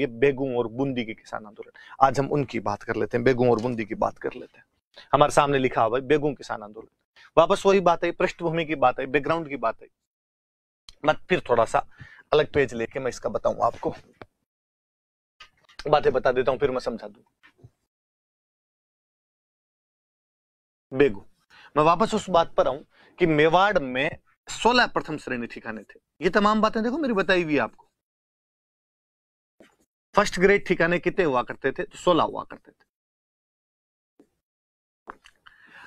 ये बेगू और बूंदी के किसान आंदोलन आज हम उनकी बात कर लेते हैं बेगू और बूंदी की बात कर लेते हैं हमारे सामने लिखा हुआ है बेगू किसान आंदोलन वापस वही बात है पृष्ठभूमि की बात है बैकग्राउंड की बात है मत फिर थोड़ा सा अलग पेज लेके मैं इसका बताऊं आपको बातें बता देता हूं फिर मैं समझा दू बेगू मैं वापस उस बात पर आऊं कि मेवाड़ में सोलह प्रथम श्रेणी ठिकाने थे ये तमाम बातें देखो मेरी बताई हुई आपको फर्स्ट ग्रेड ठिकाने कितने हुआ करते थे तो सोलह हुआ करते थे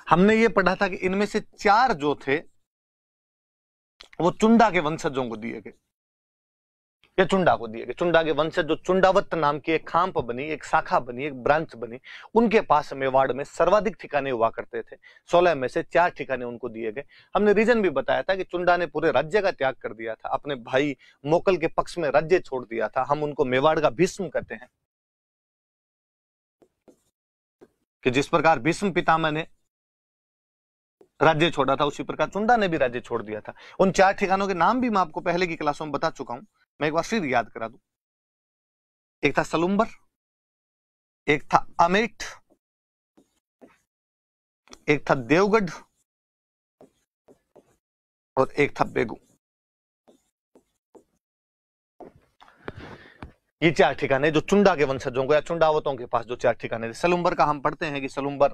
हमने ये पढ़ा था कि इनमें से चार जो थे वो चुंडा के वंशजों को दिए गए या चुंडा को दिए गए चुंडा के वंश जो चुंडावत नाम की एक खाम्प बनी एक शाखा बनी एक ब्रांच बनी उनके पास मेवाड़ में सर्वाधिक ठिकाने हुआ करते थे सोलह में से चार ठिकाने उनको दिए गए हमने रीजन भी बताया था कि चुंडा ने पूरे राज्य का त्याग कर दिया था अपने भाई मोकल के पक्ष में राज्य छोड़ दिया था हम उनको मेवाड़ का भीष्म कहते हैं कि जिस प्रकार भीष्म पितामह ने राज्य छोड़ा था उसी प्रकार चुंडा ने भी राज्य छोड़ दिया था उन चार ठिकानों के नाम भी मैं आपको पहले की क्लासों में बता चुका हूं मैं एक बार फिर याद करा दू एक था सलुम्बर एक था अमेठ एक था देवगढ़ और एक था बेगू ये चार ठिकाने जो चुंडा के वंशजों को या चुंडावतों के पास जो चार ठिकाने थे सलुम्बर का हम पढ़ते हैं कि सलुम्बर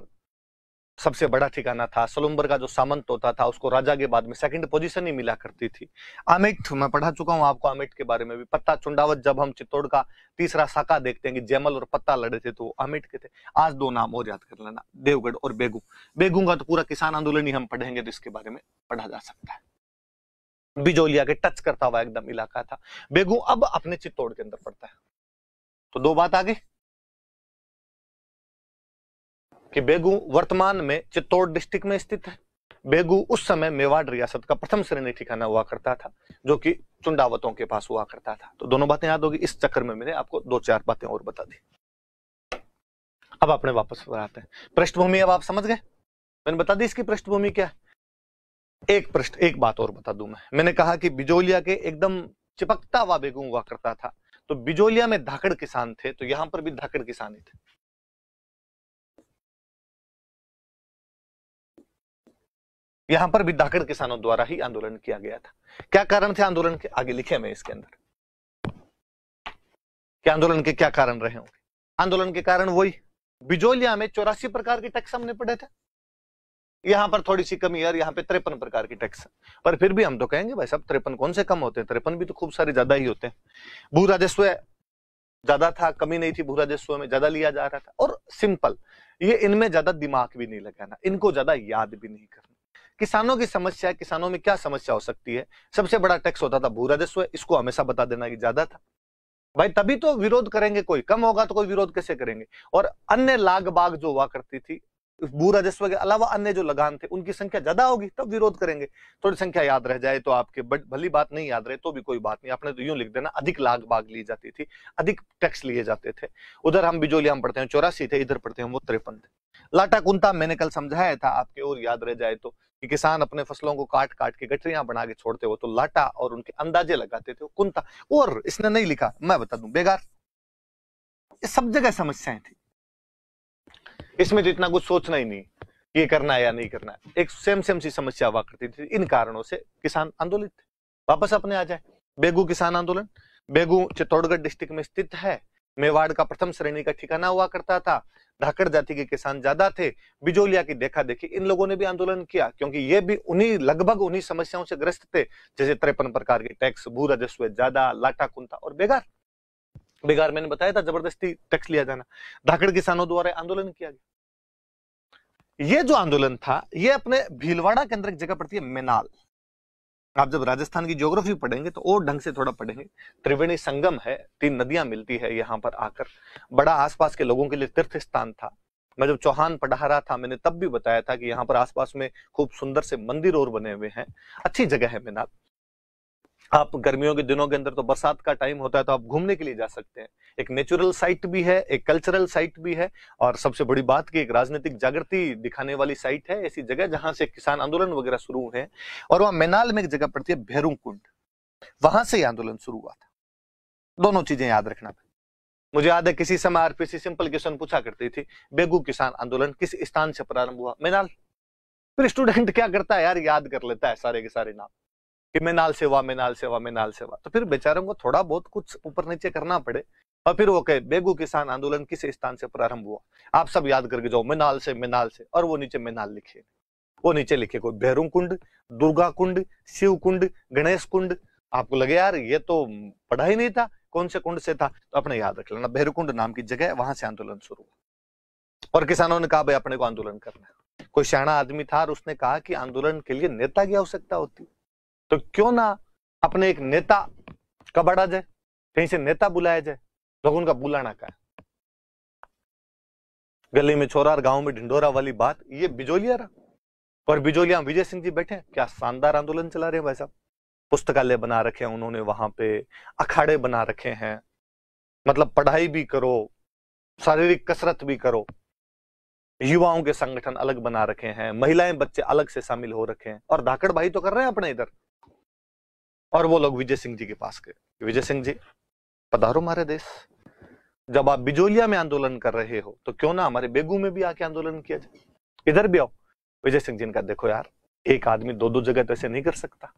सबसे बड़ा ठिकाना था सलुम्बर का जो सामंत होता था उसको राजा के बाद में सेकंड पोजीशन ही मिला करती थी आमेट मैं पढ़ा चुका हूँ आपको आमेट के बारे में भी पत्ता चुंडावत जब हम चित्तौड़ का तीसरा शाखा देखते हैं कि जैमल और पत्ता लड़े थे तो आमेट के थे आज दो नाम और याद कर लेना देवगढ़ और बेगू बेगू का तो पूरा किसान आंदोलन ही हम पढ़ेंगे तो इसके बारे में पढ़ा जा सकता है बिजोलिया के टच करता हुआ एकदम इलाका था बेगू अब अपने चित्तौड़ के अंदर पड़ता है तो दो बात आगे कि बेगू वर्तमान में चित्तौड़ डिस्ट्रिक्ट में स्थित है बेगू उस समय मेवाड़ रियासत का प्रथम श्रेणी ठिकाना हुआ करता था जो कि चुंडावतों के पास हुआ करता था तो दोनों बातें याद होगी इस चक्कर में मैंने आपको दो चार बातें और बता दी अब अपने वापस पर आते हैं पृष्ठभूमि अब आप समझ गए मैंने बता दी इसकी पृष्ठभूमि क्या है एक पृष्ठ एक बात और बता दू मैं मैंने कहा कि बिजोलिया के एकदम चिपकता हुआ बेगू हुआ करता था तो बिजोलिया में धाकड़ किसान थे तो यहां पर भी धाकड़ किसान ही थे यहां पर भी धाकड़ किसानों द्वारा ही आंदोलन किया गया था क्या कारण थे आंदोलन के आगे लिखे मैं इसके अंदर कि आंदोलन के क्या कारण रहे होंगे आंदोलन के कारण वही बिजोलिया में चौरासी प्रकार के टैक्स हमने पढ़े थे यहां पर थोड़ी सी कमी और यहाँ पे त्रेपन प्रकार की टैक्स पर फिर भी हम तो कहेंगे भाई साहब त्रेपन कौन से कम होते हैं त्रेपन भी तो खूब सारे ज्यादा ही होते हैं भू राजस्व ज्यादा था कमी नहीं थी भू राजस्व में ज्यादा लिया जा रहा था और सिंपल ये इनमें ज्यादा दिमाग भी नहीं लगाना इनको ज्यादा याद भी नहीं करना किसानों की समस्या किसानों में क्या समस्या हो सकती है सबसे बड़ा टैक्स होता था भू राजस्व इसको हमेशा बता देना कि ज्यादा था भाई तभी तो विरोध करेंगे कोई कम होगा तो कोई विरोध कैसे करेंगे और अन्य लाग बाग जो हुआ करती थी भू राजस्व के अलावा अन्य जो लगान थे उनकी संख्या ज्यादा होगी तब विरोध करेंगे थोड़ी संख्या याद रह जाए तो आपके बट भली बात नहीं याद रहे तो भी कोई बात नहीं आपने तो यूं लिख देना अधिक लाग बाग ली जाती थी अधिक टैक्स लिए जाते थे उधर हम बिजोलिया हम पढ़ते हैं चौरासी थे इधर पढ़ते हैं वो तिरपन थे लाटा कुंता मैंने कल समझाया था आपके और याद रह जाए तो कि किसान अपने फसलों को काट काट के गठरिया बना के छोड़ते हो तो लाटा और उनके अंदाजे लगाते थे कुंता और इसने नहीं लिखा मैं बता दू बेगार सब जगह समस्याएं थी इसमें तो इतना कुछ सोचना ही नहीं ये करना है या नहीं करना है एक सेम सेम सी समस्या हुआ करती थी इन कारणों से किसान आंदोलित थे वापस अपने आ जाए बेगू किसान आंदोलन बेगू चित्तौड़गढ़ डिस्ट्रिक्ट में स्थित है मेवाड़ का प्रथम श्रेणी का ठिकाना हुआ करता था धाकड़ जाति के किसान ज्यादा थे बिजोलिया की देखा देखी इन लोगों ने भी आंदोलन किया क्योंकि ये भी उन्हीं लगभग उन्हीं समस्याओं से ग्रस्त थे जैसे त्रेपन प्रकार के टैक्स भू राजस्व ज्यादा लाटा कुंता और बेगार बिगार मैंने बताया था जबरदस्ती टैक्स लिया जाना धाकड़ किसानों द्वारा आंदोलन किया गया ये जो आंदोलन था ये अपने भीलवाड़ा के अंदर एक जगह पड़ती है मेनाल आप जब राजस्थान की ज्योग्राफी पढ़ेंगे तो और ढंग से थोड़ा पढ़ेंगे त्रिवेणी संगम है तीन नदियां मिलती है यहाँ पर आकर बड़ा आसपास के लोगों के लिए तीर्थ स्थान था मैं जब चौहान पढ़ा रहा था मैंने तब भी बताया था कि यहाँ पर आसपास में खूब सुंदर से मंदिर और बने हुए हैं अच्छी जगह है मेनाल आप गर्मियों के दिनों के अंदर तो बरसात का टाइम होता है तो आप घूमने के लिए जा सकते हैं एक नेचुरल साइट भी है एक कल्चरल साइट भी है और सबसे बड़ी बात की एक राजनीतिक जागृति दिखाने वाली साइट है ऐसी जगह जहां से किसान आंदोलन वगैरह शुरू हुए हैं और वहां मैनाल में एक जगह पड़ती है भैरू कुंड वहां से आंदोलन शुरू हुआ था दोनों चीजें याद रखना मुझे याद है किसी समय आरपीसी सिंपल क्वेश्चन पूछा करती थी बेगू किसान आंदोलन किस स्थान से प्रारंभ हुआ मैनाल फिर स्टूडेंट क्या करता है यार याद कर लेता है सारे के सारे नाम कि मैं नाल सेवा मैं नाल सेवा मैं नाल सेवा तो फिर बेचारों को थोड़ा बहुत कुछ ऊपर नीचे करना पड़े और फिर वो कहे बेगू किसान आंदोलन किस स्थान से प्रारंभ हुआ आप सब याद करके जाओ मिनाल से मिनाल से और वो नीचे मिनाल लिखे वो नीचे लिखे कोई भैरू कुंड दुर्गा कुंड शिव कुंड गणेश कुंड आपको लगे यार ये तो पढ़ा ही नहीं था कौन से कुंड से था तो अपने याद रख लेना भैरू कुंड नाम की जगह वहां से आंदोलन शुरू हुआ और किसानों ने कहा भाई अपने को आंदोलन करना कोई सियाणा आदमी था और उसने कहा कि आंदोलन के लिए नेता की आवश्यकता होती है तो क्यों ना अपने एक नेता का बढ़ा जाए कहीं से नेता बुलाया जाए लोग तो उनका बुलाना का है गली में छोरा और गांव में ढिंडोरा वाली बात ये बिजोलिया रहा और बिजोलिया विजय सिंह जी बैठे क्या शानदार आंदोलन चला रहे हैं भाई साहब पुस्तकालय बना रखे हैं उन्होंने वहां पे अखाड़े बना रखे हैं मतलब पढ़ाई भी करो शारीरिक कसरत भी करो युवाओं के संगठन अलग बना रखे हैं महिलाएं बच्चे अलग से शामिल हो रखे हैं और धाकड़ भाई तो कर रहे हैं अपने इधर और वो लोग विजय सिंह जी के पास गए विजय सिंह जी पधारो हमारे देश जब आप बिजोलिया में आंदोलन कर रहे हो तो क्यों ना हमारे बेगू में भी आके आंदोलन किया जाए इधर भी आओ विजय सिंह जी ने कहा देखो यार एक आदमी दो दो जगह तो ऐसे नहीं कर सकता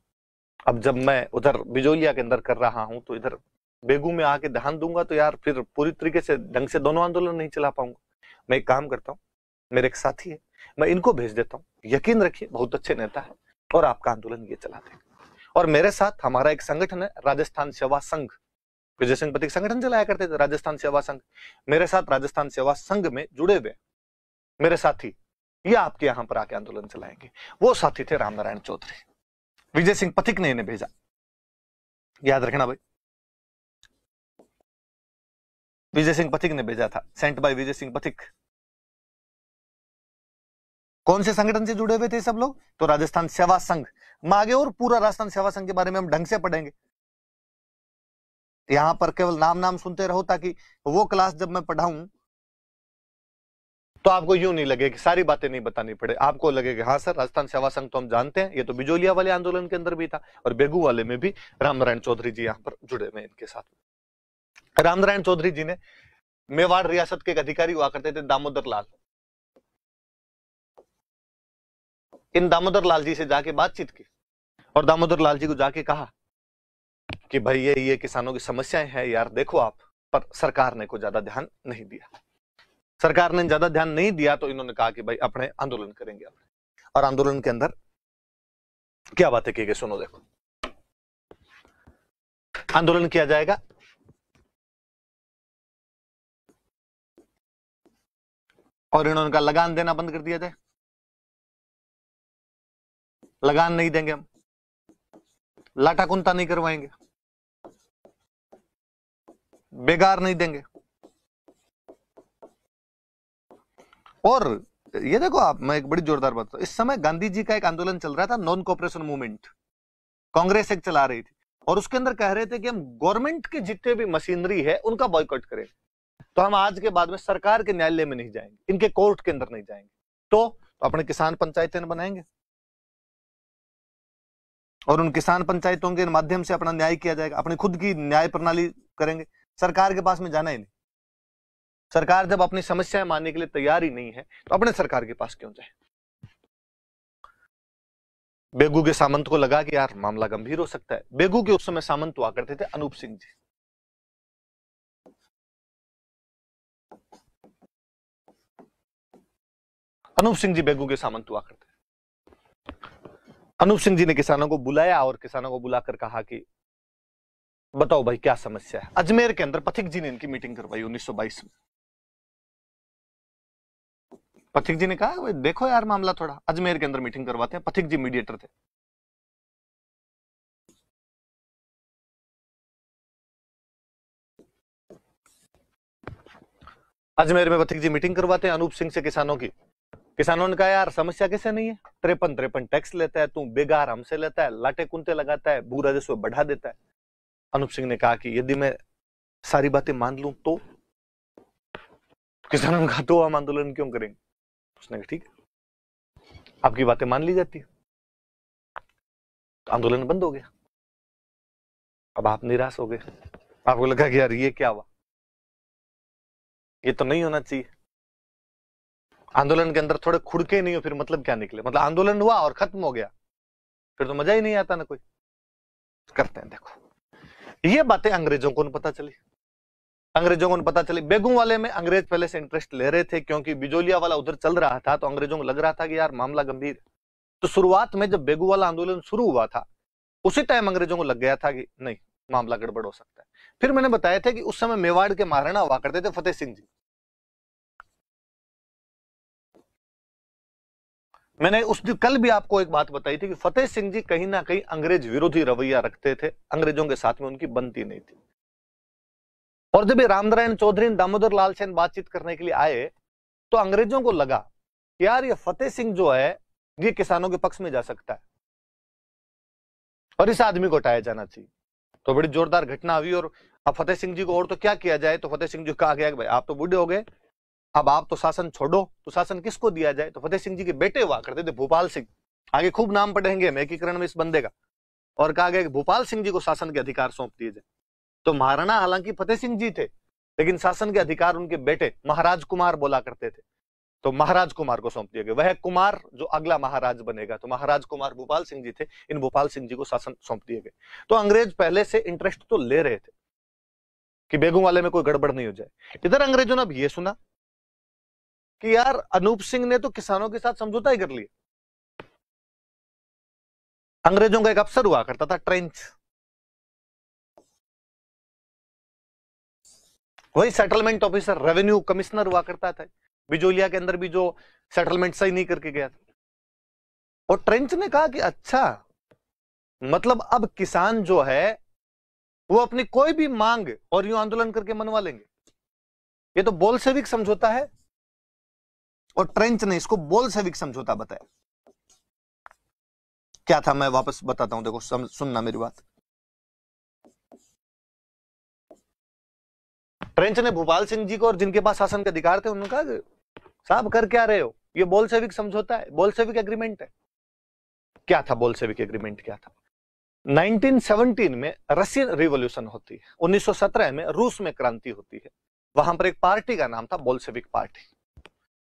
अब जब मैं उधर बिजोलिया के अंदर कर रहा हूं तो इधर बेगू में आके ध्यान दूंगा तो यार फिर पूरी तरीके से ढंग से दोनों आंदोलन नहीं चला पाऊंगा मैं एक काम करता हूँ मेरे एक साथी है मैं इनको भेज देता हूँ यकीन रखिए बहुत अच्छे नेता है और आपका आंदोलन ये चला देगा और मेरे साथ हमारा एक संगठन है राजस्थान सेवा संघ विजय सिंह पति संगठन चलाया करते थे राजस्थान सेवा संघ मेरे साथ राजस्थान सेवा संघ में जुड़े हुए मेरे साथी ये आपके यहां पर आके आंदोलन चलाएंगे वो साथी थे रामनारायण चौधरी विजय सिंह पथिक ने इन्हें भेजा याद रखना भाई विजय सिंह पथिक ने भेजा था सेंट बाय विजय सिंह पथिक कौन से संगठन से जुड़े हुए थे सब लोग तो राजस्थान सेवा संघ मागे और पूरा राजस्थान सेवा संघ के बारे में हम ढंग से पढ़ेंगे यहां पर केवल नाम नाम सुनते रहो ताकि वो क्लास जब मैं पढ़ाऊं तो आपको यूं नहीं लगे कि सारी बातें नहीं बतानी पड़े आपको लगे कि हाँ सर राजस्थान सेवा संघ तो हम जानते हैं ये तो बिजोलिया वाले आंदोलन के अंदर भी था और बेगू वाले में भी रामनारायण चौधरी जी यहाँ पर जुड़े हुए इनके साथ रामनारायण चौधरी जी ने मेवाड़ रियासत के एक अधिकारी हुआ करते थे दामोदर लाल इन दामोदर लाल जी से जाके बातचीत की और दामोदर लाल जी को जाके कहा कि भाई ये ये किसानों की समस्याएं हैं यार देखो आप पर सरकार ने को ज्यादा ध्यान नहीं दिया सरकार ने ज्यादा ध्यान नहीं दिया तो इन्होंने कहा कि भाई अपने आंदोलन करेंगे अपने और आंदोलन के अंदर क्या बातें की गई सुनो देखो आंदोलन किया जाएगा और इन्होंने का लगान देना बंद कर दिया जाए लगान नहीं देंगे हम लाटा कुंता नहीं करवाएंगे बेगार नहीं देंगे और ये देखो आप मैं एक बड़ी जोरदार बात इस समय गांधी जी का एक आंदोलन चल रहा था नॉन कॉपरेशन मूवमेंट कांग्रेस एक चला रही थी और उसके अंदर कह रहे थे कि हम गवर्नमेंट के जितने भी मशीनरी है उनका बॉयकॉट करें तो हम आज के बाद में सरकार के न्यायालय में नहीं जाएंगे इनके कोर्ट के अंदर नहीं जाएंगे तो अपने किसान पंचायतें बनाएंगे और उन किसान पंचायतों के माध्यम से अपना न्याय किया जाएगा अपनी खुद की न्याय प्रणाली करेंगे सरकार के पास में जाना ही नहीं सरकार जब अपनी समस्याएं मानने के लिए तैयार ही नहीं है तो अपने सरकार के पास क्यों जाए बेगू के सामंत को लगा कि यार मामला गंभीर हो सकता है बेगू के उस समय सामंत हुआ करते थे अनूप सिंह जी अनूप सिंह जी बेगू के सामंत हुआ करते अनूप सिंह जी ने किसानों को बुलाया और किसानों को बुलाकर कहा कि बताओ भाई क्या समस्या है अजमेर के अंदर पथिक जी ने इनकी मीटिंग करवाई 1922 में पथिक जी ने कहा भाई देखो यार मामला थोड़ा अजमेर के अंदर मीटिंग करवाते हैं पथिक जी मीडिएटर थे अजमेर में पथिक जी मीटिंग करवाते हैं अनूप सिंह से किसानों की किसानों ने कहा यार समस्या कैसे नहीं है त्रेपन त्रेपन टैक्स लेता है तू बेगार हमसे लेता है लाटे कुंते लगाता है भू राजस्व बढ़ा देता है अनुप सिंह ने कहा कि यदि मैं सारी बातें मान लू तो किसानों ने कहा तो हम आंदोलन क्यों करेंगे उसने कहा ठीक आपकी बातें मान ली जाती है तो आंदोलन बंद हो गया अब आप निराश हो गए आपको लगा कि यार ये क्या हुआ ये तो नहीं होना चाहिए आंदोलन के अंदर थोड़े खुड़के नहीं हो फिर मतलब क्या निकले मतलब आंदोलन हुआ और खत्म हो गया फिर तो मजा ही नहीं आता ना कोई करते हैं देखो ये बातें अंग्रेजों को पता चली अंग्रेजों को पता चली बेगू वाले में अंग्रेज पहले से इंटरेस्ट ले रहे थे क्योंकि बिजोलिया वाला उधर चल रहा था तो अंग्रेजों को लग रहा था कि यार मामला गंभीर तो शुरुआत में जब बेगू वाला आंदोलन शुरू हुआ था उसी टाइम अंग्रेजों को लग गया था कि नहीं मामला गड़बड़ हो सकता है फिर मैंने बताया था कि उस समय मेवाड़ के महाराणा हुआ करते थे फतेह सिंह जी मैंने उस दिन कल भी आपको एक बात बताई थी कि फतेह सिंह जी कहीं ना कहीं अंग्रेज विरोधी रवैया रखते थे अंग्रेजों के साथ में उनकी बनती नहीं थी और जब रामनारायण चौधरी दामोदर लाल सेन बातचीत करने के लिए आए तो अंग्रेजों को लगा यार ये फतेह सिंह जो है ये किसानों के पक्ष में जा सकता है और इस आदमी को हटाया जाना चाहिए तो बड़ी जोरदार घटना हुई और अब फतेह सिंह जी को और तो क्या किया जाए तो फतेह सिंह जी कहा गया कि भाई आप तो बूढ़े हो गए अब आप तो शासन छोड़ो तो शासन किसको दिया जाए तो फतेह सिंह जी के बेटे हुआ करते थे भोपाल सिंह आगे खूब नाम पढ़ेंगे हम एकीकरण में इस बंदे का और कहा गया कि भोपाल सिंह जी को शासन के अधिकार सौंप दिए जाए तो महाराणा हालांकि फतेह सिंह जी थे लेकिन शासन के अधिकार उनके बेटे महाराज कुमार बोला करते थे तो महाराज कुमार को सौंप दिया गया वह कुमार जो अगला महाराज बनेगा तो महाराज कुमार भोपाल सिंह जी थे इन भोपाल सिंह जी को शासन सौंप दिए गए तो अंग्रेज पहले से इंटरेस्ट तो ले रहे थे कि बेगू वाले में कोई गड़बड़ नहीं हो जाए इधर अंग्रेजों ने अब यह सुना कि यार अनूप सिंह ने तो किसानों के साथ समझौता ही कर लिया अंग्रेजों का एक अफसर हुआ करता था ट्रेंच वही सेटलमेंट ऑफिसर रेवेन्यू कमिश्नर हुआ करता था बिजोलिया के अंदर भी जो सेटलमेंट सही नहीं करके गया था और ट्रेंच ने कहा कि अच्छा मतलब अब किसान जो है वो अपनी कोई भी मांग और यूं आंदोलन करके मनवा लेंगे ये तो बोलसेविक समझौता है और ट्रेंच ने इसको बोल सेविक समझौता बताया क्या था मैं वापस बताता हूं देखो सम, सुनना मेरी बात ट्रेंच ने भोपाल सिंह जी को और जिनके पास शासन के अधिकार थे उन्होंने कहा साहब कर क्या रहे हो ये बोल सेविक समझौता है बोल सेविक एग्रीमेंट है क्या था बोल सेविक एग्रीमेंट क्या था 1917 में रशियन रिवॉल्यूशन होती है 1917 में रूस में क्रांति होती है वहां पर एक पार्टी का नाम था बोल्सेविक पार्टी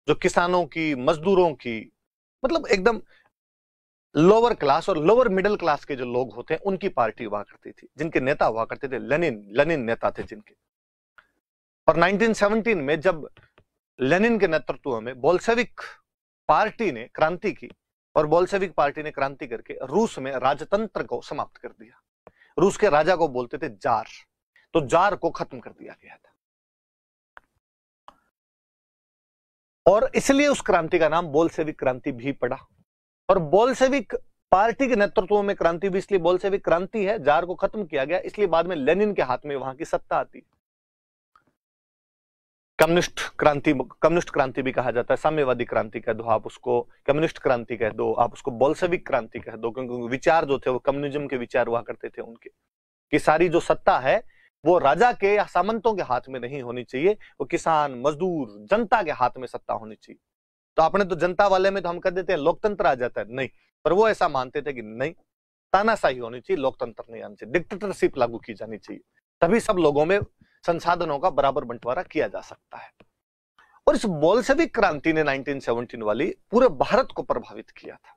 जो किसानों की मजदूरों की मतलब एकदम लोअर क्लास और लोअर मिडिल क्लास के जो लोग होते हैं उनकी पार्टी हुआ करती थी जिनके नेता हुआ करते थे लेनिन लेनिन नेता थे जिनके और 1917 में जब लेनिन के नेतृत्व में बोल्सेविक पार्टी ने क्रांति की और बोल्सेविक पार्टी ने क्रांति करके रूस में राजतंत्र को समाप्त कर दिया रूस के राजा को बोलते थे जार तो जार को खत्म कर दिया गया था और इसलिए उस क्रांति का नाम बोलसेविक क्रांति भी पड़ा और बोलसेविक पार्टी के नेतृत्व में क्रांति भी इसलिए बोलसेविक क्रांति है जार को खत्म किया गया इसलिए बाद में लेनिन के हाथ में वहां की सत्ता आती कम्युनिस्ट क्रांति कम्युनिस्ट क्रांति भी कहा जाता है साम्यवादी क्रांति कह दो आप उसको कम्युनिस्ट क्रांति कह दो आप उसको बोलसेविक क्रांति कह दो क्योंकि विचार जो थे वो कम्युनिज्म के विचार हुआ करते थे उनके कि सारी जो सत्ता है वो राजा के या सामंतों के हाथ में नहीं होनी चाहिए वो किसान मजदूर जनता के हाथ में सत्ता होनी चाहिए तो आपने तो जनता वाले में तो हम कह देते हैं लोकतंत्र आ जाता है नहीं पर वो ऐसा मानते थे कि नहीं तानाशाही होनी चाहिए लोकतंत्र नहीं आना चाहिए डिक्टेटरशिप लागू की जानी चाहिए तभी सब लोगों में संसाधनों का बराबर बंटवारा किया जा सकता है और इस बोलसेविक क्रांति ने 1917 वाली पूरे भारत को प्रभावित किया था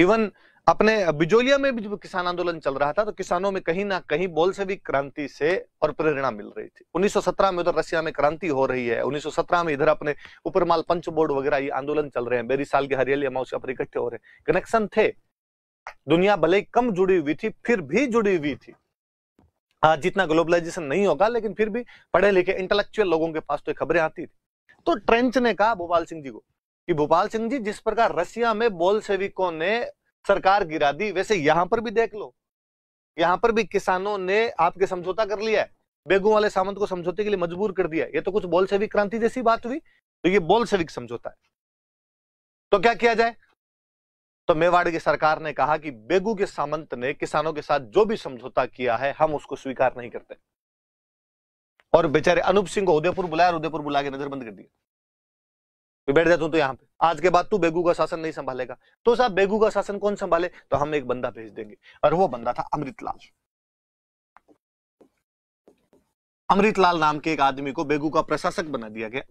इवन अपने बिजोलिया में भी किसान आंदोलन चल रहा था तो किसानों में कहीं ना कहीं बोल भी क्रांति से और प्रेरणा मिल रही थी 1917 में उधर रशिया में क्रांति हो रही है 1917 में इधर अपने उपरमाल पंच बोर्ड वगैरह ये आंदोलन चल रहे हैं बेरी साल के हरियाली अमावस्या पर इकट्ठे हो रहे हैं कनेक्शन थे दुनिया भले कम जुड़ी हुई थी फिर भी जुड़ी हुई थी आज जितना ग्लोबलाइजेशन नहीं होगा लेकिन फिर भी पढ़े लिखे इंटेलेक्चुअल लोगों के पास तो खबरें आती थी तो ट्रेंच ने कहा भोपाल सिंह जी को कि भोपाल सिंह जी जिस प्रकार रशिया में बोल सेविकों ने सरकार गिरा दी वैसे यहां पर भी देख लो यहां पर भी किसानों ने आपके समझौता कर लिया है बेगू वाले सामंत को समझौते के लिए मजबूर कर दिया ये तो कुछ बोलसेविक क्रांति जैसी बात हुई तो ये बोलसेविक समझौता है तो क्या किया जाए तो मेवाड़ की सरकार ने कहा कि बेगू के सामंत ने किसानों के साथ जो भी समझौता किया है हम उसको स्वीकार नहीं करते और बेचारे अनूप सिंह को उदयपुर बुलाया उदयपुर बुला के नजरबंद कर दिया बैठ जाता हूं तो यहां पर आज के बाद तू बेगू का शासन नहीं संभालेगा तो साहब बेगू का शासन कौन संभाले तो हम एक बंदा भेज देंगे और वो बंदा था अमृतलाल अमृतलाल नाम के एक आदमी को बेगू का प्रशासक बना दिया गया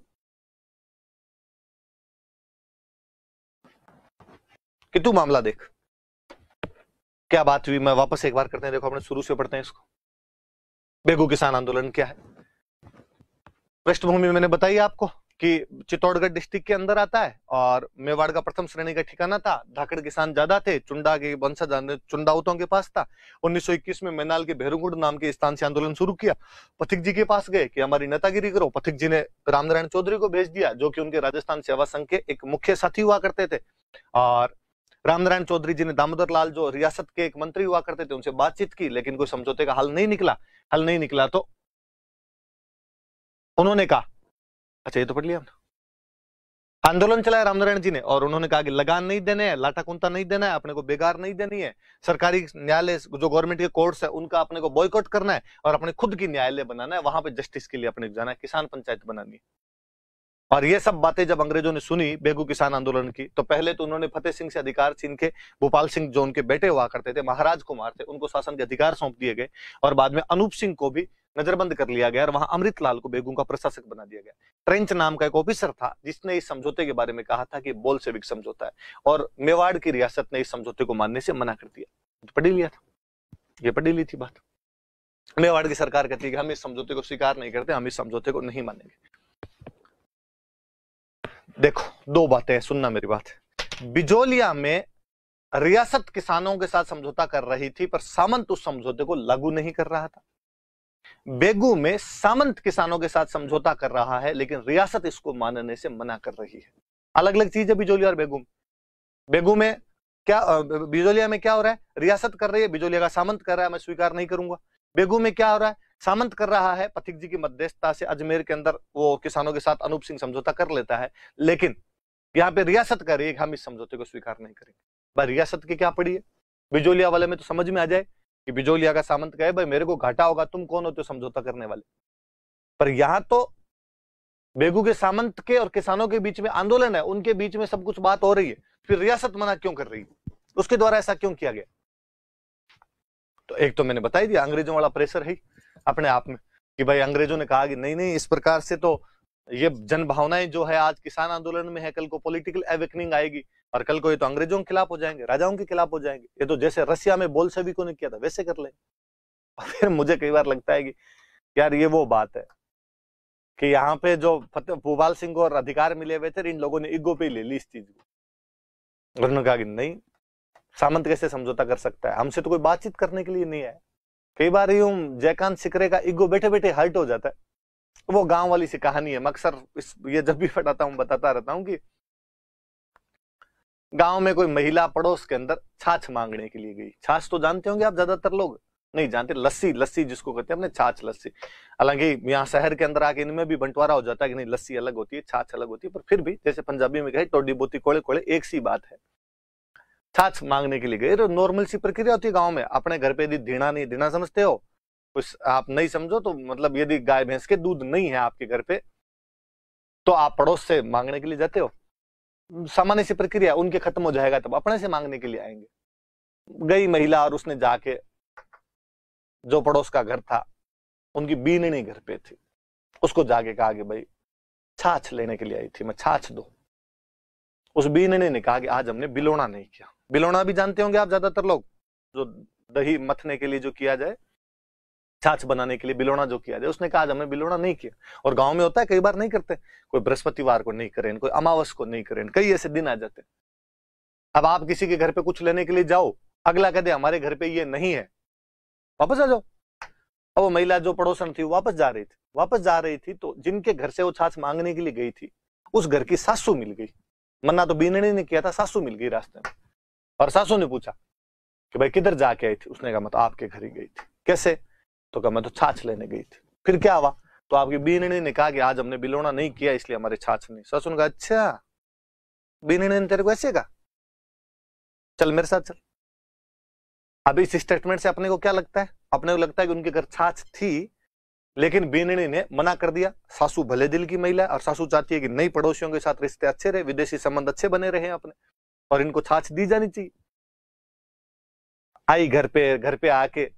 कि तू मामला देख क्या बात हुई मैं वापस एक बार करते हैं देखो अपने शुरू से पढ़ते हैं इसको बेगू किसान आंदोलन क्या है पृष्ठभूमि मैंने बताई आपको कि चित्तौड़गढ़ डिस्ट्रिक्ट के अंदर आता है और मेवाड़ का प्रथम श्रेणी का ठिकाना था धाकड़ किसान ज्यादा थे चुंडा के वंशज चुंडाउतों के पास था 1921 में मैनाल के भैरूगुंड नाम के स्थान से आंदोलन शुरू किया पथिक जी के पास गए कि हमारी नेतागिरी करो पथिक जी ने रामनारायण चौधरी को भेज दिया जो कि उनके राजस्थान सेवा संघ के एक मुख्य साथी हुआ करते थे और रामनारायण चौधरी जी ने दामोदर लाल जो रियासत के एक मंत्री हुआ करते थे उनसे बातचीत की लेकिन कोई समझौते का हल नहीं निकला हल नहीं निकला तो उन्होंने कहा अच्छा ये तो पढ़ लिया हमने आंदोलन चलाया रामनारायण जी ने और उन्होंने कहा कि लगान नहीं देने हैं लाटा कुंता नहीं देना है अपने को बेगार नहीं देनी है सरकारी न्यायालय जो गवर्नमेंट के कोर्ट्स है उनका अपने को बॉयकॉट करना है और अपने खुद की न्यायालय बनाना है वहां पे जस्टिस के लिए अपने जाना है किसान पंचायत बनानी है और ये सब बातें जब अंग्रेजों ने सुनी बेगू किसान आंदोलन की तो पहले तो उन्होंने फतेह सिंह से अधिकार छीन के भोपाल सिंह जो उनके बेटे हुआ करते थे महाराज कुमार थे उनको शासन के अधिकार सौंप दिए गए और बाद में अनूप सिंह को भी नजरबंद कर लिया गया और वहां अमृत लाल को बेगू का प्रशासक बना दिया गया ट्रेंच नाम का एक ऑफिसर था जिसने इस समझौते के बारे में कहा था कि बोल से समझौता है और मेवाड़ की रियासत ने इस समझौते को मानने से मना कर दिया तो पढ़ी लिया था ये पढ़ी ली थी बात मेवाड़ की सरकार कहती है कि हम इस समझौते को स्वीकार नहीं करते हम इस समझौते को नहीं मानेंगे देखो दो बातें सुनना मेरी बात बिजोलिया में रियासत किसानों के साथ समझौता कर रही थी पर सामंत उस समझौते को लागू नहीं कर रहा था बेगू में सामंत किसानों के साथ समझौता कर रहा है लेकिन रियासत इसको मानने से मना कर रही है अलग अलग चीज है बिजोलिया और बेगू बेगू में क्या बिजोलिया में क्या हो रहा है रियासत कर रही है बिजोलिया का सामंत कर रहा है मैं स्वीकार नहीं करूंगा बेगू में क्या हो रहा है सामंत कर रहा है पथिक जी की मध्यस्थता से अजमेर के अंदर वो किसानों के साथ अनूप सिंह समझौता कर लेता है लेकिन यहाँ पे रियासत कर रही है हम इस समझौते को स्वीकार नहीं करेंगे रियासत की क्या पड़ी है बिजोलिया वाले में तो समझ में आ जाए कि बिजोलिया का सामंत कहे भाई मेरे को घाटा होगा तुम कौन होते हो समझौता करने वाले पर यहां तो बेगू के सामंत के और किसानों के बीच में आंदोलन है उनके बीच में सब कुछ बात हो रही है फिर रियासत मना क्यों कर रही है उसके द्वारा ऐसा क्यों किया गया तो एक तो मैंने बताई दिया अंग्रेजों वाला प्रेशर है अपने आप में कि भाई अंग्रेजों ने कहा कि नहीं नहीं इस प्रकार से तो ये जन भावनाएं जो है आज किसान आंदोलन में है कल को पॉलिटिकल एवेकनिंग आएगी और कल को ये तो अंग्रेजों के खिलाफ हो जाएंगे राजाओं के खिलाफ हो जाएंगे ये तो जैसे रसिया में बोल सभी को ने किया था वैसे कर लेंगे और फिर मुझे कई बार लगता है कि यार ये वो बात है कि यहाँ पे जो फतेह भूपाल सिंह को और अधिकार मिले हुए थे इन लोगों ने इगो पे ले ली इस चीज को उन्होंने कहा कि नहीं सामंत कैसे समझौता कर सकता है हमसे तो कोई बातचीत करने के लिए नहीं आया कई बार यूं जयकांत सिकरे का इगो बैठे बैठे हर्ट हो जाता है वो गांव वाली सी कहानी है मैं अक्सर ये जब भी फटाता हूँ बताता रहता हूँ कि गांव में कोई महिला पड़ोस के अंदर छाछ मांगने के लिए गई छाछ तो जानते होंगे आप ज्यादातर लोग नहीं जानते लस्सी लस्सी जिसको कहते हैं अपने छाछ लस्सी हालांकि यहाँ शहर के अंदर आके इनमें भी बंटवारा हो जाता है कि नहीं लस्सी अलग होती है छाछ अलग होती है पर फिर भी जैसे पंजाबी में कहे टोडी बोती कोड़े कोड़े एक सी बात है छाछ मांगने के लिए गए तो नॉर्मल सी प्रक्रिया होती है गाँव में अपने घर पे यदि धीणा नहीं धीणा समझते हो उस आप नहीं समझो तो मतलब यदि गाय भैंस के दूध नहीं है आपके घर पे तो आप पड़ोस से मांगने के लिए जाते हो सामान्य सी प्रक्रिया उनके खत्म हो जाएगा तब अपने से मांगने के लिए आएंगे गई महिला और उसने जाके जो पड़ोस का घर था उनकी बीनी घर पे थी उसको जाके कहा कि भाई छाछ लेने के लिए आई थी मैं छाछ दो उस बीनने ने कहा कि आज हमने बिलोना नहीं किया बिलोना भी जानते होंगे आप ज्यादातर लोग जो दही मथने के लिए जो किया जाए छाछ बनाने के लिए बिलोना जो किया जाए उसने कहा आज हमने बिलोना नहीं किया और गांव में होता है कई बार नहीं करते कोई बृहस्पतिवार को नहीं करें कोई अमावस को नहीं करें कई ऐसे दिन आ जाते अब आप किसी के घर पे कुछ लेने के लिए जाओ अगला कह दे हमारे घर पे ये नहीं है वापस आ जाओ अब वो महिला जो पड़ोसन थी वापस जा रही थी वापस जा रही थी तो जिनके घर से वो छाछ मांगने के लिए गई थी उस घर की सासू मिल गई मन्ना तो बीनड़ी ने किया था सासू मिल गई रास्ते में और सासू ने पूछा कि भाई किधर जाके आई थी उसने कहा मत तो आपके घर ही गई थी कैसे तो कहा मैं तो छाछ लेने गई थी फिर क्या हुआ तो आपकी बीनणी ने कहा कि आज हमने बिलोना नहीं किया इसलिए हमारे छाछ नहीं ससुर ने कहा अच्छा बीनणी ने तेरे को ऐसे कहा चल मेरे साथ चल अब इस स्टेटमेंट से अपने को क्या लगता है अपने को लगता है कि उनके घर छाछ थी लेकिन बीनणी ने मना कर दिया सासू भले दिल की महिला है और सासू चाहती है कि नई पड़ोसियों के साथ रिश्ते अच्छे रहे विदेशी संबंध अच्छे बने रहे अपने और इनको छाछ दी जानी चाहिए आई घर पे घर पे आके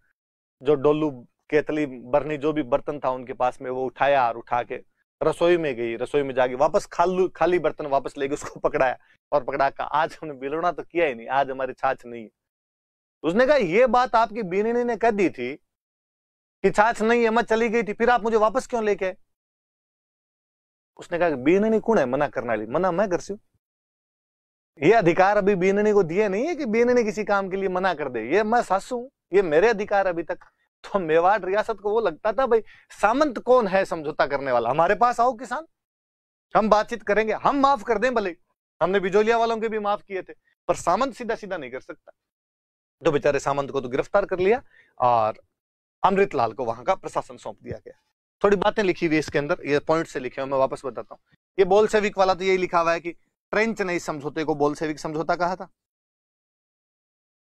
जो डोलू केतली बरनी जो भी बर्तन था उनके पास में वो उठाया और उठा के रसोई में गई रसोई में जाके वापस खालू खाली बर्तन वापस लेके उसको पकड़ाया और पकड़ा का आज हमने बिलोना तो किया ही नहीं आज हमारी छाछ नहीं उसने कहा यह बात आपकी बीननी ने कह दी थी कि छाछ नहीं है मत चली गई थी फिर आप मुझे वापस क्यों लेके उसने कहा बीननी कौन है मना करने वाली मना मैं कर सू ये अधिकार अभी बीननी को दिए नहीं है कि बीननी किसी काम के लिए मना कर दे ये मैं सासू ये मेरे अधिकार अभी तक तो मेवाड़ रियासत को वो लगता था भाई सामंत कौन है समझौता करने वाला हमारे पास आओ किसान हम बातचीत करेंगे हम माफ कर दें भले हमने बिजोलिया वालों के भी माफ किए थे पर सामंत सीधा सीधा नहीं कर सकता तो बेचारे सामंत को तो गिरफ्तार कर लिया और अमृतलाल को वहां का प्रशासन सौंप दिया गया थोड़ी बातें लिखी हुई इसके अंदर ये पॉइंट से लिखे हुए मैं वापस बताता हूँ ये बोलसेविक वाला तो यही लिखा हुआ है कि ट्रेंच नहीं समझौते को बोलसेविक समझौता कहा था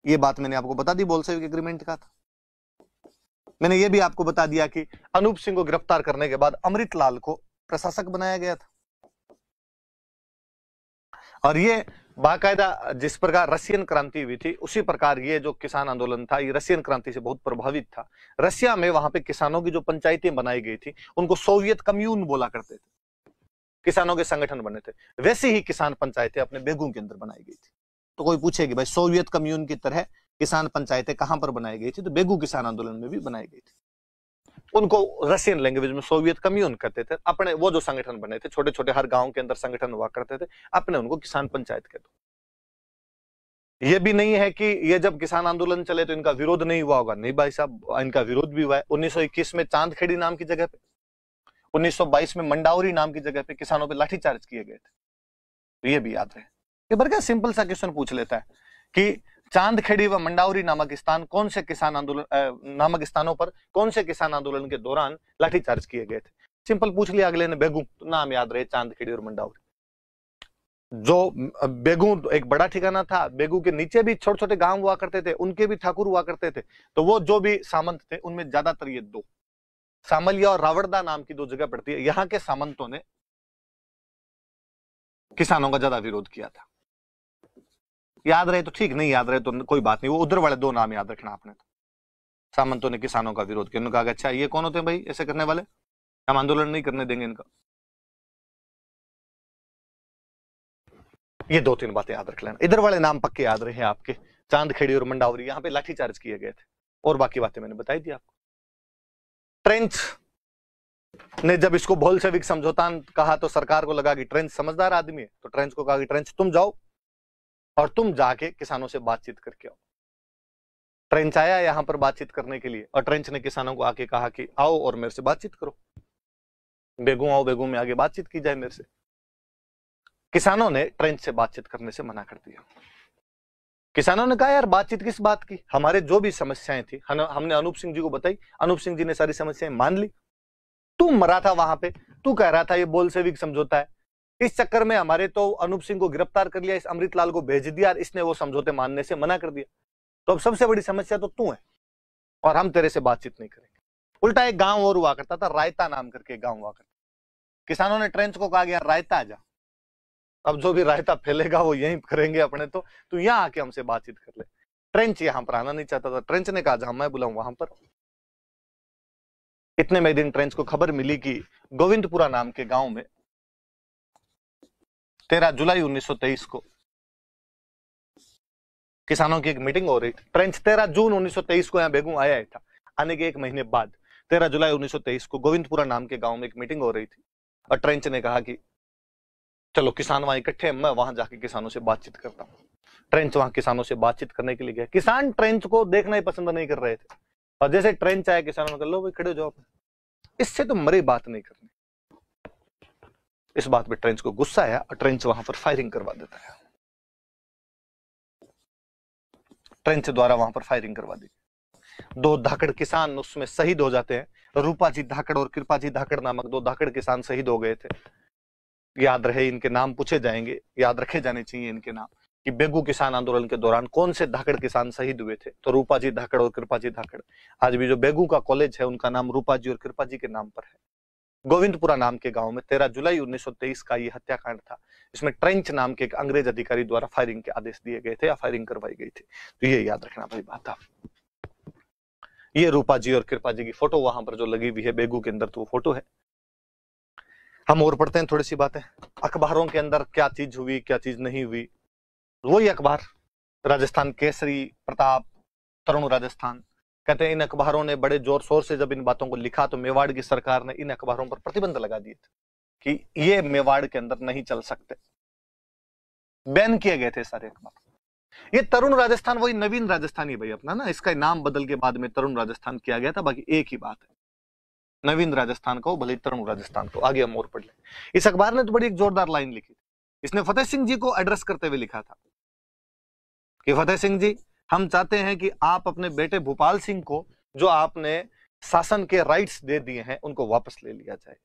ये बात मैंने आपको बता दी बोलसेविक एग्रीमेंट का था मैंने ये भी आपको बता दिया कि अनूप सिंह को गिरफ्तार करने के बाद अमृत लाल को प्रशासक बनाया गया था और ये बाकायदा जिस प्रकार रशियन क्रांति हुई थी उसी प्रकार ये जो किसान आंदोलन था ये रशियन क्रांति से बहुत प्रभावित था रशिया में वहां पे किसानों की जो पंचायतें बनाई गई थी उनको सोवियत कम्यून बोला करते थे किसानों के संगठन बने थे वैसे ही किसान पंचायतें अपने बेगू के अंदर बनाई गई थी तो कोई पूछेगी भाई सोवियत कम्यून की तरह किसान पंचायतें कहां पर बनाई गई थी तो बेगू किसान आंदोलन में भी बनाई गई थी उनको रशियन लैंग्वेज में सोवियत कम्यून कहते थे अपने वो जो संगठन बने थे छोटे छोटे हर गांव के अंदर संगठन हुआ करते थे अपने उनको किसान पंचायत कह दो ये भी नहीं है कि ये जब किसान आंदोलन चले तो इनका विरोध नहीं हुआ होगा नहीं भाई साहब इनका विरोध भी हुआ है उन्नीस में चांदखेड़ी नाम की जगह पे 1922 में मंडावरी नाम की जगह पे किसानों पे लाठीचार्ज किए गए थे तो ये भी याद रहे ये बड़ा सिंपल सा क्वेश्चन पूछ लेता है कि चांदखेड़ी व मंडावरी नामक स्थान कौन से किसान आंदोलन नामक स्थानों पर कौन से किसान आंदोलन के दौरान लाठीचार्ज किए गए थे सिंपल पूछ लिया अगले ने बेगू तो नाम याद रहे चांदखेड़ी और मंडावरी जो बेगू एक बड़ा ठिकाना था बेगू के नीचे भी छोटे छोटे गांव हुआ करते थे उनके भी ठाकुर हुआ करते थे तो वो जो भी सामंत थे उनमें ज्यादातर ये दो सामलिया और रावड़दा नाम की दो जगह पड़ती है यहाँ के सामंतों ने किसानों का ज्यादा विरोध किया था याद रहे तो ठीक नहीं याद रहे तो कोई बात नहीं वो उधर वाले दो नाम याद रखना आपने तो। सामंतों तो ने किसानों का विरोध किया उन्होंने कहा अच्छा ये कौन होते हैं भाई ऐसे करने वाले हम आंदोलन नहीं करने देंगे इनका ये दो तीन बातें याद रख लेना इधर वाले नाम पक्के याद रहे आपके चांद खेड़ी और मंडावरी यहाँ पे लाठीचार्ज किए गए थे और बाकी बातें मैंने बताई दी आपको ट्रेंच ने जब इसको बोल्शेविक समझौता कहा तो सरकार को लगा कि ट्रेंच समझदार आदमी है तो ट्रेंच को कहा कि ट्रेंच तुम जाओ और तुम जाके किसानों से बातचीत करके आओ ट्रेंच आया यहां पर बातचीत करने के लिए और ट्रेंच ने किसानों को आके कहा कि आओ और मेरे से बातचीत करो बेगू आओ बेगू में आगे बातचीत की जाए मेरे से किसानों ने ट्रेंच से बातचीत करने से मना कर दिया किसानों ने कहा यार बातचीत किस बात की हमारे जो भी समस्याएं थी हमने अनूप सिंह जी को बताई अनूप सिंह जी ने सारी समस्याएं मान ली तू मरा था वहां पे तू कह रहा था ये बोल से भी समझौता है इस चक्कर में हमारे तो अनूप सिंह को गिरफ्तार कर लिया इस अमृत लाल को भेज दिया और इसने वो समझौते मानने से मना कर दिया तो अब सबसे बड़ी समस्या तो तू है और हम तेरे से बातचीत नहीं करेंगे उल्टा एक गांव और हुआ करता था रायता नाम करके गांव हुआ करता किसानों ने ट्रेंच को कहा गया रायता जा अब जो भी रायता फैलेगा वो यहीं करेंगे अपने तो तू यहाँ आके हमसे बातचीत कर ले ट्रेंच यहाँ पर आना नहीं चाहता था ट्रेंच ने कहा जहां मैं बुलाऊ वहां पर इतने में दिन ट्रेंच को खबर मिली कि गोविंदपुरा नाम के गांव में तेरह जुलाई 1923 को किसानों की एक मीटिंग हो रही थी ट्रेंच तेरह जून 1923 को यहाँ बेगू आया था आने के एक महीने बाद तेरह जुलाई 1923 को गोविंदपुरा नाम के गांव में एक मीटिंग हो रही थी और ट्रेंच ने कहा कि चलो किसान वहां इकट्ठे हैं मैं वहां जाके किसानों से बातचीत करता हूँ ट्रेंच वहां किसानों से बातचीत करने के लिए गया किसान ट्रेंच को देखना ही पसंद नहीं कर रहे थे और जैसे ट्रेंच आया किसानों ने कर लो भाई खड़े जाओ इससे तो मरी बात नहीं करनी इस बात पे ट्रेंच को गुस्सा आया और ट्रेंच वहां पर फायरिंग करवा देता है ट्रेंच द्वारा वहां पर फायरिंग करवा दी दो धाकड़ किसान उसमें शहीद हो जाते हैं रूपा जी धाकड़ और कृपा जी धाकड़ नामक दो धाकड़ किसान शहीद हो गए थे याद रहे इनके नाम पूछे जाएंगे याद रखे जाने चाहिए इनके नाम कि बेगू किसान आंदोलन के दौरान कौन से धाकड़ किसान शहीद हुए थे तो रूपा जी धाकड़ और कृपा जी धाकड़ आज भी जो बेगू का कॉलेज है उनका नाम रूपा जी और कृपा जी के नाम पर है गोविंदपुरा नाम के गांव में 13 जुलाई 1923 का यह हत्याकांड था इसमें ट्रेंच नाम के एक अंग्रेज अधिकारी द्वारा फायरिंग के आदेश दिए गए थे या फायरिंग करवाई गई थी तो ये याद रखना भाई बात ये रूपा जी और कृपा जी की फोटो वहां पर जो लगी हुई है बेगू के अंदर तो वो फोटो है हम और पढ़ते हैं थोड़ी सी बातें अखबारों के अंदर क्या चीज हुई क्या चीज नहीं हुई वही अखबार राजस्थान केसरी प्रताप तरुण राजस्थान कहते हैं इन अखबारों ने बड़े जोर शोर से जब इन बातों को लिखा तो मेवाड़ की सरकार ने इन अखबारों पर प्रतिबंध लगा दिए थे कि ये मेवाड़ के अंदर नहीं चल सकते बैन किए गए थे सारे अखबार ये तरुण राजस्थान वही नवीन राजस्थान ही भाई अपना ना इसका नाम बदल के बाद में तरुण राजस्थान किया गया था बाकी एक ही बात है नवीन राजस्थान का भले तरुण राजस्थान को आगे हम और पढ़ लें इस अखबार ने तो बड़ी एक जोरदार लाइन लिखी थी इसने फतेह सिंह जी को एड्रेस करते हुए लिखा था कि फतेह सिंह जी हम चाहते हैं कि आप अपने बेटे भोपाल सिंह को जो आपने शासन के राइट्स दे दिए हैं उनको वापस ले लिया जाए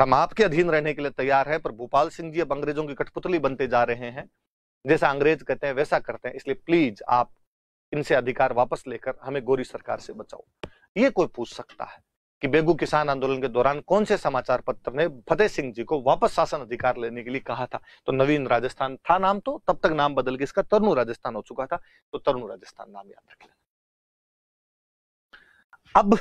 हम आपके अधीन रहने के लिए तैयार हैं पर भोपाल सिंह जी अब अंग्रेजों की कठपुतली बनते जा रहे हैं जैसा अंग्रेज कहते हैं वैसा करते हैं इसलिए प्लीज आप इनसे अधिकार वापस लेकर हमें गोरी सरकार से बचाओ ये कोई पूछ सकता है कि बेगू किसान आंदोलन के दौरान कौन से समाचार पत्र ने फतेह सिंह जी को वापस शासन अधिकार लेने के लिए कहा था तो नवीन राजस्थान था नाम तो तब तक नाम बदल के इसका तरुण राजस्थान हो चुका था तो तरुण राजस्थान नाम याद रख लेना अब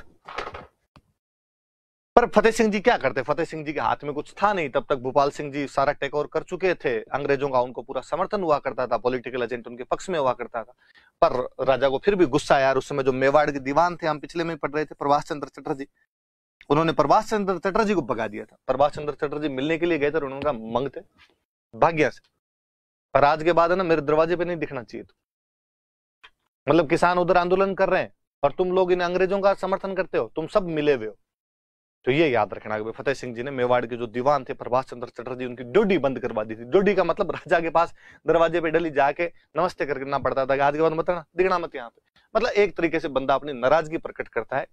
पर फतेह सिंह जी क्या करते फतेह सिंह जी के हाथ में कुछ था नहीं तब तक भोपाल सिंह जी सारा टेक ओवर कर चुके थे अंग्रेजों का उनको पूरा समर्थन हुआ करता था पॉलिटिकल एजेंट उनके पक्ष में हुआ करता था पर राजा को फिर भी गुस्सा आया उस समय जो मेवाड़ के दीवान थे हम पिछले में पढ़ रहे थे प्रभाष चंद्र चटर्जी उन्होंने प्रभाष चंद्र चटर्जी को भगा दिया था प्रभाष चंद्र चटर्जी मिलने के लिए गए थे उन्होंने कहा मंगते भाग्य से पर आज के बाद है ना मेरे दरवाजे पे नहीं दिखना चाहिए तो। मतलब किसान उधर आंदोलन कर रहे हैं पर तुम लोग इन अंग्रेजों का समर्थन करते हो तुम सब मिले हुए हो तो ये याद रखना कि फतेह सिंह जी ने मेवाड़ के जो दीवान थे प्रभाष चंद्र चटर्जी उनकी ड्योडी बंद करवा दी थी ड्योडी का मतलब राजा के पास दरवाजे पे डली जाके नमस्ते करके ना पड़ता था आज के बाद मतलब दिखना मत यहाँ पे मतलब एक तरीके से बंदा अपनी नाराजगी प्रकट करता है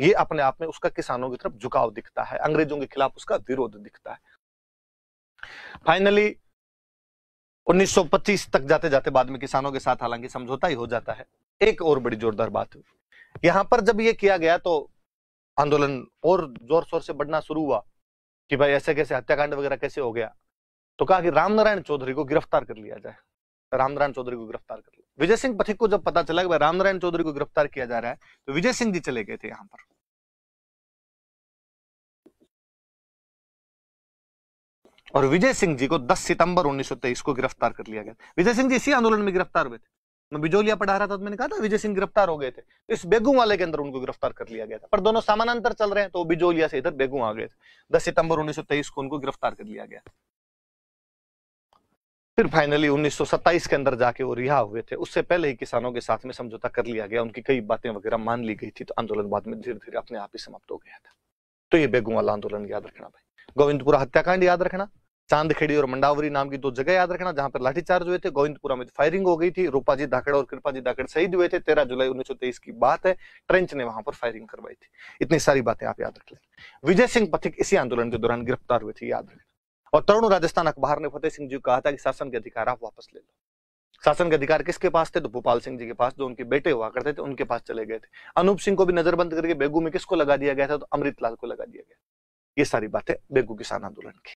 ये अपने आप में उसका किसानों की तरफ झुकाव दिखता है अंग्रेजों के खिलाफ उसका विरोध दिखता है फाइनली 1925 तक जाते जाते बाद में किसानों के साथ हालांकि समझौता ही हो जाता है एक और बड़ी जोरदार बात हुई यहां पर जब ये किया गया तो आंदोलन और जोर शोर से बढ़ना शुरू हुआ कि भाई ऐसे कैसे हत्याकांड वगैरह कैसे हो गया तो कहा कि रामनारायण चौधरी को गिरफ्तार कर लिया जाए रामनारायण चौधरी को गिरफ्तार कर लिया विजय सिंह पथिक को जब पता चला कि भाई रामनारायण चौधरी को गिरफ्तार किया जा रहा है तो विजय सिंह जी चले गए थे यहाँ पर और विजय सिंह जी को 10 सितंबर 1923 को गिरफ्तार कर लिया गया विजय सिंह जी इसी आंदोलन में गिरफ्तार हुए थे मैं बिजोलिया पढ़ा रहा था तो मैंने कहा था विजय सिंह गिरफ्तार हो गए थे तो इस बेगू वाले के अंदर उनको गिरफ्तार कर लिया गया था पर दोनों समानांतर चल रहे हैं तो बिजोलिया से इधर बेगू आ गए थे दस सितंबर उन्नीस को उनको गिरफ्तार कर लिया गया फिर फाइनली 1927 के अंदर जाके वो रिहा हुए थे उससे पहले ही किसानों के साथ में समझौता कर लिया गया उनकी कई बातें वगैरह मान ली गई थी तो आंदोलन बाद में धीरे धीरे अपने आप ही समाप्त हो गया था तो ये बेगू वाला आंदोलन याद रखना भाई गोविंदपुरा हत्याकांड याद रखना चांदखेड़ी और मंडावरी नाम की दो जगह याद रखना जहां पर लाठीचार्ज हुए थे गोविंदपुरा में फायरिंग हो गई थी रूपाजी धाकड़ और कृपाजी धाकड़ शहीद हुए थे तेरह जुलाई उन्नीस की बात है ट्रेंच ने वहां पर फायरिंग करवाई थी इतनी सारी बातें आप याद रख लें विजय सिंह पथिक इसी आंदोलन के दौरान गिरफ्तार हुए थे याद रखना और तरुण राजस्थान अखबार ने फतेह सिंह जी को कहा था कि शासन के अधिकार आप वापस ले लो शासन के अधिकार किसके पास थे तो भोपाल सिंह जी के पास जो उनके बेटे हुआ करते थे उनके पास चले गए थे अनूप सिंह को भी नजरबंद करके बेगू में किसको लगा दिया गया था तो अमृतलाल को लगा दिया गया ये सारी बातें बेगू किसान आंदोलन की